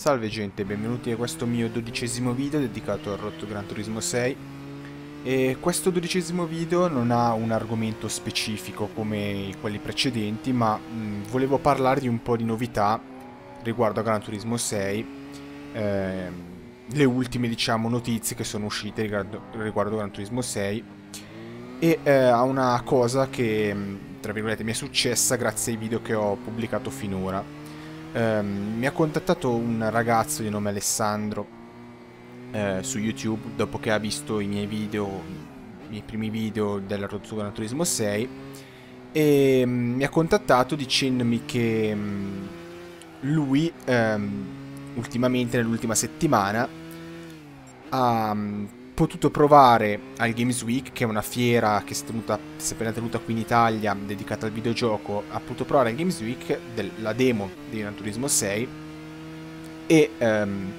Salve gente, benvenuti a questo mio dodicesimo video dedicato al rotto Gran Turismo 6 e questo dodicesimo video non ha un argomento specifico come quelli precedenti ma mh, mm, volevo parlarvi un po' di novità riguardo a Gran Turismo 6 eh, le ultime diciamo notizie che sono uscite riguardo, riguardo Gran Turismo 6 e eh, a una cosa che mm, tra virgolette mi è successa grazie ai video che ho pubblicato finora ehm, mi ha contattato un ragazzo di nome Alessandro eh, su YouTube dopo che ha visto i miei video, i miei primi video della Rotsugana Turismo 6 e mh, mm, mi ha contattato dicendomi che mh, mm, lui ehm, ultimamente nell'ultima settimana ha mm, potuto provare al Games Week, che è una fiera che si è, tenuta, si è appena tenuta qui in Italia dedicata al videogioco, ha potuto provare al Games Week del, la demo di Gran Turismo 6 e ehm,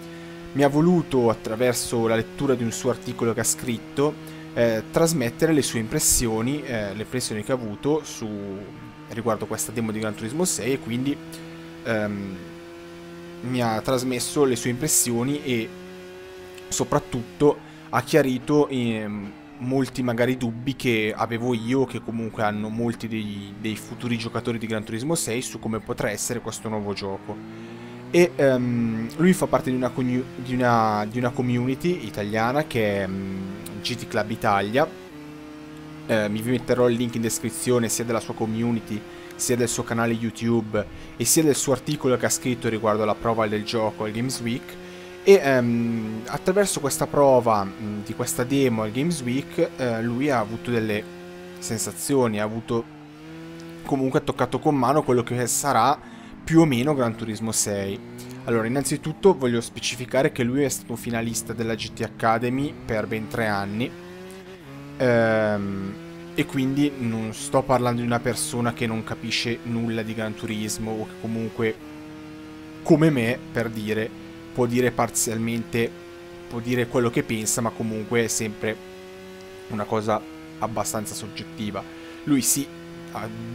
mi ha voluto, attraverso la lettura di un suo articolo che ha scritto, eh, trasmettere le sue impressioni, eh, le impressioni che ha avuto su, riguardo questa demo di Gran Turismo 6 e quindi ehm, mi ha trasmesso le sue impressioni e soprattutto ha chiarito eh, molti magari dubbi che avevo io, che comunque hanno molti dei, dei, futuri giocatori di Gran Turismo 6 su come potrà essere questo nuovo gioco. E ehm, lui fa parte di una, di, una, di una, community italiana che è um, mm, GT Club Italia. Eh, vi metterò il link in descrizione sia della sua community sia del suo canale YouTube e sia del suo articolo che ha scritto riguardo alla prova del gioco al Games Week e ehm, attraverso questa prova mh, di questa demo al Games Week eh, lui ha avuto delle sensazioni, ha avuto comunque toccato con mano quello che sarà più o meno Gran Turismo 6. Allora, innanzitutto voglio specificare che lui è stato finalista della GT Academy per ben tre anni ehm, e quindi non sto parlando di una persona che non capisce nulla di Gran Turismo o che comunque, come me, per dire, può dire parzialmente, può dire quello che pensa, ma comunque è sempre una cosa abbastanza soggettiva. Lui sì,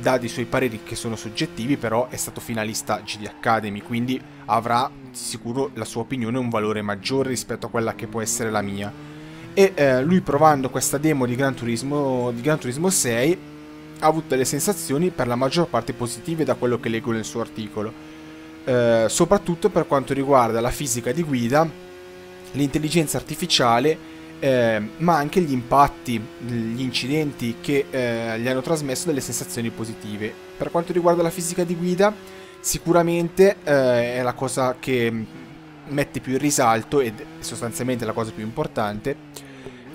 dà dei suoi pareri che sono soggettivi, però è stato finalista GD Academy, quindi avrà di sicuro la sua opinione un valore maggiore rispetto a quella che può essere la mia. E eh, lui provando questa demo di Gran, Turismo, di Gran Turismo 6 ha avuto delle sensazioni per la maggior parte positive da quello che leggo nel suo articolo eh, soprattutto per quanto riguarda la fisica di guida, l'intelligenza artificiale, eh, ma anche gli impatti, gli incidenti che eh, gli hanno trasmesso delle sensazioni positive. Per quanto riguarda la fisica di guida, sicuramente eh, è la cosa che mette più in risalto ed è sostanzialmente la cosa più importante.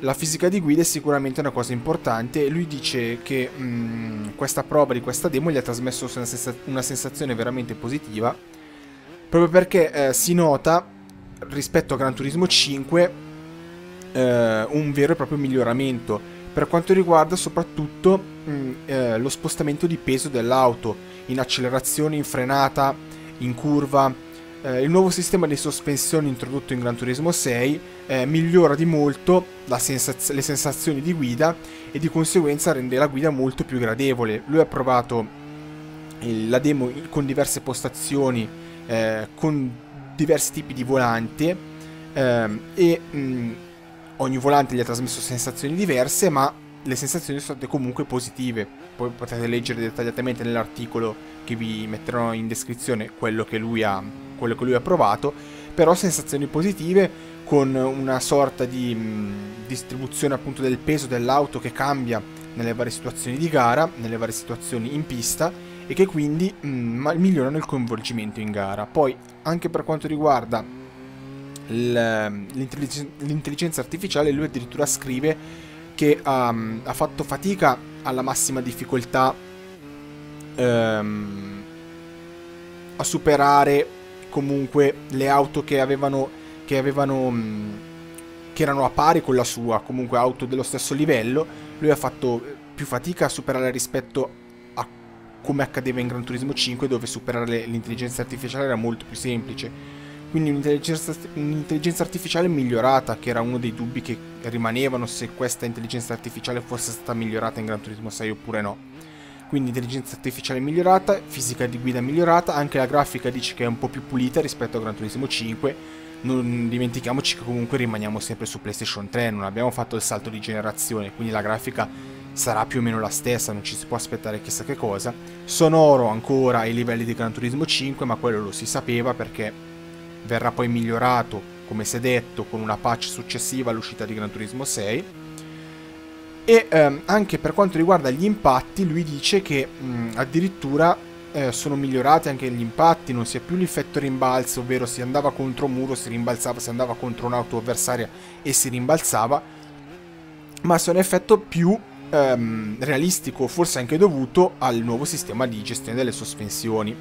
La fisica di guida è sicuramente una cosa importante e lui dice che mh, mm, questa prova di questa demo gli ha trasmesso una, sens una sensazione veramente positiva proprio perché eh, si nota rispetto a Gran Turismo 5 eh, un vero e proprio miglioramento per quanto riguarda soprattutto mh, mm, eh, lo spostamento di peso dell'auto in accelerazione, in frenata, in curva. Eh, il nuovo sistema di sospensione introdotto in Gran Turismo 6 eh, migliora di molto sensaz le sensazioni di guida e di conseguenza rende la guida molto più gradevole. Lui ha provato la demo con diverse postazioni eh, con diversi tipi di volante ehm, e mh, mm, ogni volante gli ha trasmesso sensazioni diverse, ma le sensazioni sono state comunque positive. Poi potete leggere dettagliatamente nell'articolo che vi metterò in descrizione quello che lui ha, quello che lui ha provato, però sensazioni positive con una sorta di mh, mm, distribuzione appunto del peso dell'auto che cambia nelle varie situazioni di gara, nelle varie situazioni in pista e che quindi mh, mm, migliorano il coinvolgimento in gara. Poi anche per quanto riguarda l'intelligenza artificiale lui addirittura scrive che ha, um, ha fatto fatica alla massima difficoltà ehm, a superare comunque le auto che avevano che avevano mm, che erano a pari con la sua comunque auto dello stesso livello lui ha fatto più fatica a superare rispetto come accadeva in Gran Turismo 5 dove superare l'intelligenza artificiale era molto più semplice. Quindi un'intelligenza, un'intelligenza artificiale migliorata, che era uno dei dubbi che rimanevano se questa intelligenza artificiale fosse stata migliorata in Gran Turismo 6 oppure no. Quindi intelligenza artificiale migliorata, fisica di guida migliorata, anche la grafica dice che è un po' più pulita rispetto a Gran Turismo 5. Non dimentichiamoci che comunque rimaniamo sempre su PlayStation 3, non abbiamo fatto il salto di generazione, quindi la grafica sarà più o meno la stessa, non ci si può aspettare chissà che cosa. Sonoro ancora ai livelli di Gran Turismo 5, ma quello lo si sapeva perché verrà poi migliorato, come si è detto, con una patch successiva all'uscita di Gran Turismo 6. E ehm, anche per quanto riguarda gli impatti, lui dice che mh, addirittura eh, sono migliorati anche gli impatti, non si è più l'effetto rimbalzo, ovvero si andava contro un muro, si rimbalzava, si andava contro un'auto avversaria e si rimbalzava, ma sono effetto più ehm, realistico, forse anche dovuto al nuovo sistema di gestione delle sospensioni.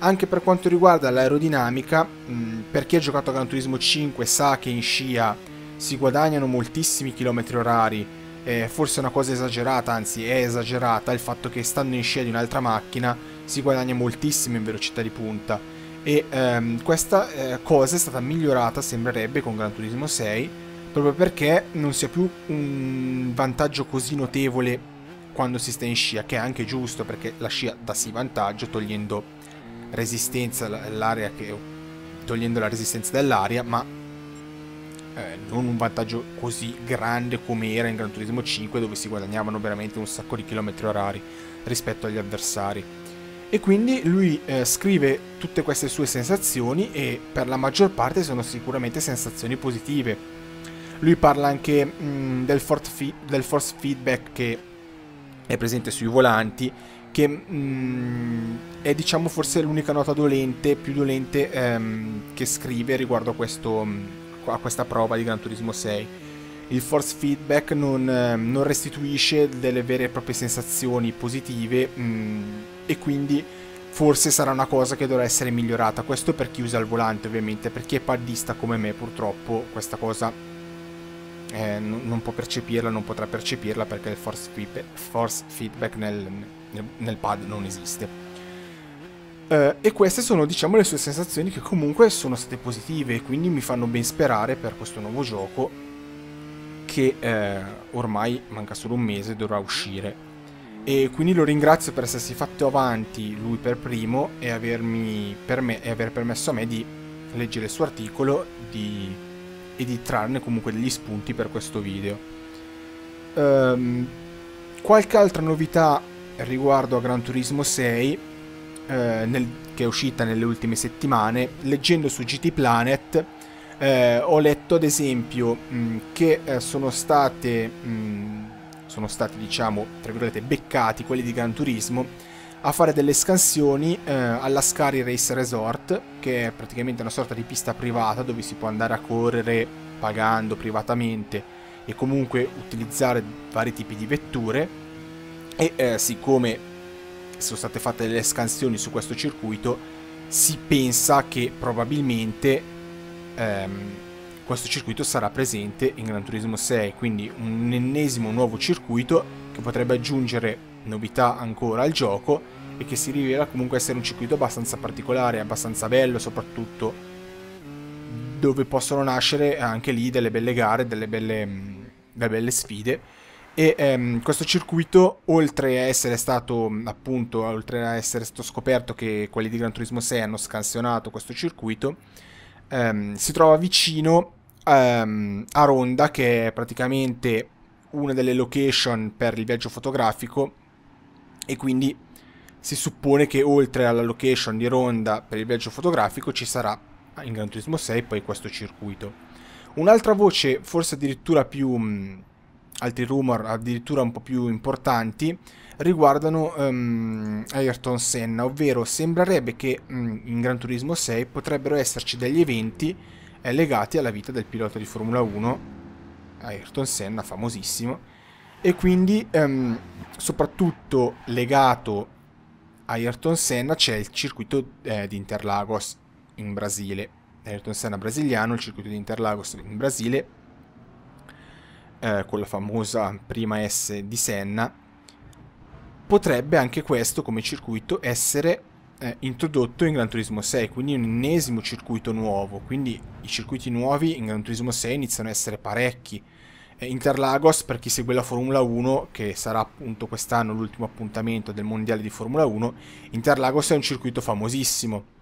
Anche per quanto riguarda l'aerodinamica, mh, mm, per chi ha giocato a Gran Turismo 5 sa che in scia si guadagnano moltissimi chilometri orari, eh, forse è una cosa esagerata, anzi è esagerata il fatto che stando in scia di un'altra macchina si guadagna moltissimo in velocità di punta e ehm, questa eh, cosa è stata migliorata sembrerebbe con Gran Turismo 6 proprio perché non sia più un vantaggio così notevole quando si sta in scia, che è anche giusto perché la scia dà sì vantaggio togliendo resistenza all'area che togliendo la resistenza dell'aria, ma eh, non un vantaggio così grande come era in Gran Turismo 5 dove si guadagnavano veramente un sacco di chilometri orari rispetto agli avversari. E quindi lui eh, scrive tutte queste sue sensazioni e per la maggior parte sono sicuramente sensazioni positive lui parla anche mh, mm, del, del, force feedback che è presente sui volanti, che mh, mm, è diciamo forse l'unica nota dolente, più dolente ehm, che scrive riguardo a, questo, mm, a questa prova di Gran Turismo 6 il force feedback non, ehm, non, restituisce delle vere e proprie sensazioni positive mh, e quindi forse sarà una cosa che dovrà essere migliorata. Questo per chi usa il volante ovviamente, per chi è paddista come me purtroppo questa cosa eh, non può percepirla, non potrà percepirla perché il force feedback, force feedback nel, nel, nel, pad non esiste. Eh, e queste sono diciamo le sue sensazioni che comunque sono state positive e quindi mi fanno ben sperare per questo nuovo gioco che eh, ormai manca solo un mese dovrà uscire. E quindi lo ringrazio per essersi fatto avanti lui per primo e, avermi, per e aver permesso a me di leggere il suo articolo, di e di trarne comunque degli spunti per questo video. Um, qualche altra novità riguardo a Gran Turismo 6 eh, nel, che è uscita nelle ultime settimane, leggendo su GT Planet eh, ho letto ad esempio mh, mm, che eh, sono state mh, mm, sono stati diciamo tra virgolette beccati quelli di Gran Turismo a fare delle scansioni eh, alla Scari Race Resort, che è praticamente una sorta di pista privata dove si può andare a correre pagando privatamente e comunque utilizzare vari tipi di vetture e eh, siccome sono state fatte delle scansioni su questo circuito si pensa che probabilmente ehm, questo circuito sarà presente in Gran Turismo 6 quindi un ennesimo nuovo circuito che potrebbe aggiungere novità ancora al gioco e che si rivela comunque essere un circuito abbastanza particolare, abbastanza bello soprattutto, dove possono nascere anche lì delle belle gare, delle belle, mm, delle belle sfide. E ehm, questo circuito, oltre a essere stato mm, appunto, oltre a essere stato scoperto che quelli di Gran Turismo 6 hanno scansionato questo circuito, ehm, si trova vicino ehm, a Ronda, che è praticamente una delle location per il viaggio fotografico, e quindi si suppone che oltre alla location di Ronda per il viaggio fotografico ci sarà in Gran Turismo 6 poi questo circuito. Un'altra voce, forse addirittura più... Mh, mm, altri rumor addirittura un po' più importanti, riguardano um, Ayrton Senna, ovvero sembrerebbe che mh, mm, in Gran Turismo 6 potrebbero esserci degli eventi eh, legati alla vita del pilota di Formula 1, Ayrton Senna, famosissimo, e quindi um, soprattutto legato Ayrton Senna c'è il circuito eh, di Interlagos in Brasile. Ayrton Senna brasiliano, il circuito di Interlagos in Brasile, eh, con la famosa prima S di Senna. Potrebbe anche questo come circuito essere eh, introdotto in Gran Turismo 6, quindi un ennesimo circuito nuovo. Quindi i circuiti nuovi in Gran Turismo 6 iniziano a essere parecchi eh, Interlagos per chi segue la Formula 1 che sarà appunto quest'anno l'ultimo appuntamento del mondiale di Formula 1 Interlagos è un circuito famosissimo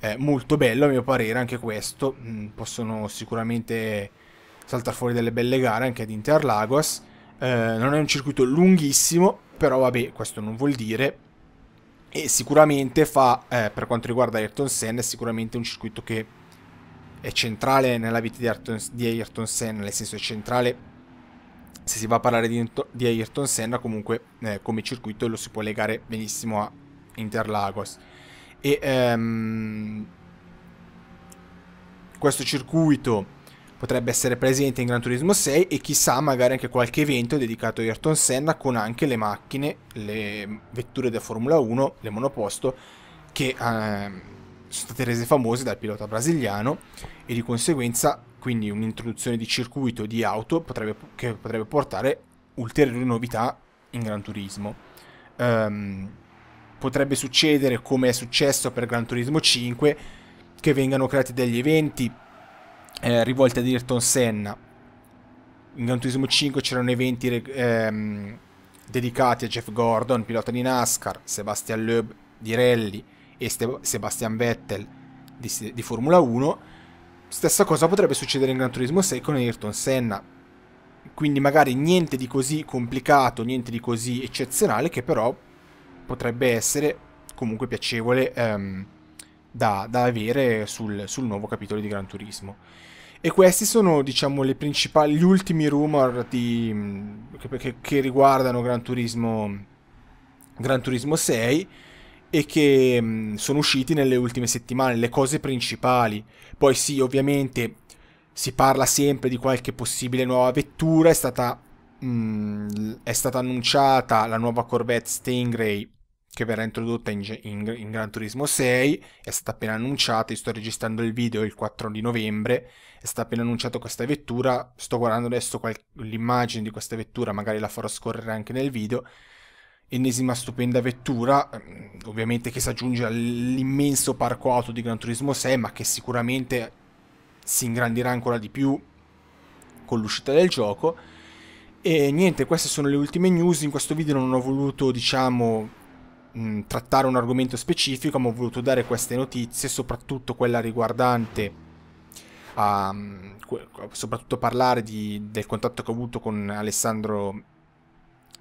eh, molto bello a mio parere anche questo mm, possono sicuramente saltare fuori delle belle gare anche ad Interlagos eh, non è un circuito lunghissimo però vabbè questo non vuol dire e sicuramente fa eh, per quanto riguarda Ayrton Senna è sicuramente un circuito che è centrale nella vita di Ayrton, di Ayrton Senna nel senso è centrale se si va a parlare di, di Ayrton Senna comunque eh, come circuito lo si può legare benissimo a Interlagos e ehm, questo circuito potrebbe essere presente in Gran Turismo 6 e chissà magari anche qualche evento dedicato a Ayrton Senna con anche le macchine, le vetture da Formula 1, le monoposto che ehm, sono state rese famose dal pilota brasiliano e di conseguenza quindi un'introduzione di circuito e di auto potrebbe, che potrebbe portare ulteriori novità in Gran Turismo. Um, potrebbe succedere come è successo per Gran Turismo 5 che vengano creati degli eventi eh, rivolti ad Ayrton Senna. In Gran Turismo 5 c'erano eventi ehm, dedicati a Jeff Gordon, pilota di NASCAR, Sebastian Loeb di rally e Ste Sebastian Vettel di, di Formula 1 Stessa cosa potrebbe succedere in Gran Turismo 6 con Ayrton Senna. Quindi magari niente di così complicato, niente di così eccezionale che però potrebbe essere comunque piacevole ehm, da, da, avere sul, sul, nuovo capitolo di Gran Turismo. E questi sono, diciamo, gli ultimi rumor di, che, che, che, riguardano Gran Turismo, Gran Turismo 6 e che mh, mm, sono usciti nelle ultime settimane, le cose principali. Poi sì, ovviamente si parla sempre di qualche possibile nuova vettura, è stata, mh, mm, è stata annunciata la nuova Corvette Stingray che verrà introdotta in, in, in, Gran Turismo 6, è stata appena annunciata, io sto registrando il video il 4 di novembre, è stata appena annunciata questa vettura, sto guardando adesso l'immagine di questa vettura, magari la farò scorrere anche nel video, ennesima stupenda vettura, mm, ovviamente che si aggiunge all'immenso parco auto di Gran Turismo 6, ma che sicuramente si ingrandirà ancora di più con l'uscita del gioco. E niente, queste sono le ultime news, in questo video non ho voluto, diciamo, mm, trattare un argomento specifico, ma ho voluto dare queste notizie, soprattutto quella riguardante a, um, soprattutto parlare di, del contatto che ho avuto con Alessandro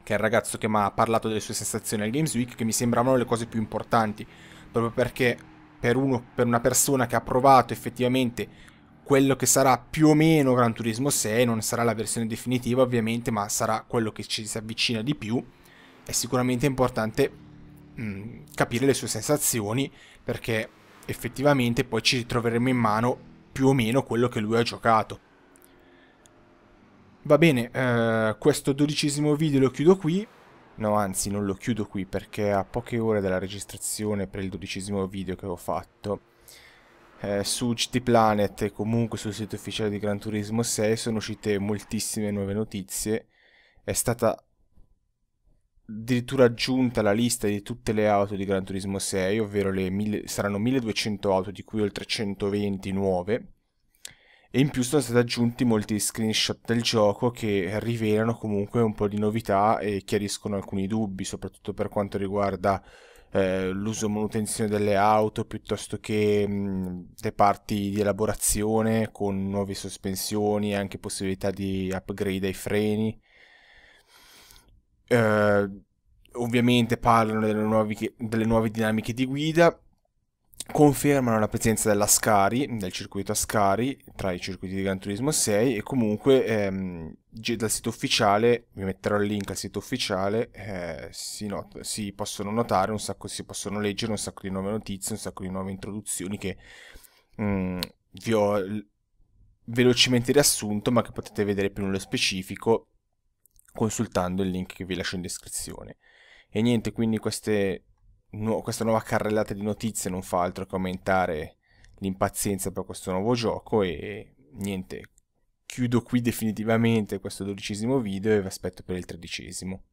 che è il ragazzo che mi ha parlato delle sue sensazioni al Games Week, che mi sembravano le cose più importanti, proprio perché per, uno, per una persona che ha provato effettivamente quello che sarà più o meno Gran Turismo 6, non sarà la versione definitiva ovviamente, ma sarà quello che ci si avvicina di più, è sicuramente importante mh, mm, capire le sue sensazioni, perché effettivamente poi ci ritroveremo in mano più o meno quello che lui ha giocato. Va bene, eh, questo dodicesimo video lo chiudo qui. No, anzi, non lo chiudo qui perché a poche ore dalla registrazione per il dodicesimo video che ho fatto eh, su GT Planet e comunque sul sito ufficiale di Gran Turismo 6 sono uscite moltissime nuove notizie. È stata addirittura aggiunta la lista di tutte le auto di Gran Turismo 6, ovvero le mille, saranno 1200 auto, di cui oltre 120 nuove e in più sono stati aggiunti molti screenshot del gioco che rivelano comunque un po' di novità e chiariscono alcuni dubbi, soprattutto per quanto riguarda eh, l'uso e manutenzione delle auto piuttosto che mh, mm, le parti di elaborazione con nuove sospensioni e anche possibilità di upgrade ai freni. Eh, ovviamente parlano delle nuove, delle nuove dinamiche di guida confermano la presenza della Scari, del circuito Ascari, tra i circuiti di Gran Turismo 6 e comunque ehm, dal sito ufficiale, vi metterò il link al sito ufficiale, eh, si, not- si, possono notare un sacco, si possono leggere un sacco di nuove notizie, un sacco di nuove introduzioni che mh, mm, vi ho l- velocemente riassunto ma che potete vedere più nello specifico consultando il link che vi lascio in descrizione. E niente, quindi queste no, questa nuova carrellata di notizie non fa altro che aumentare l'impazienza per questo nuovo gioco e niente, chiudo qui definitivamente questo dodicesimo video e vi aspetto per il tredicesimo.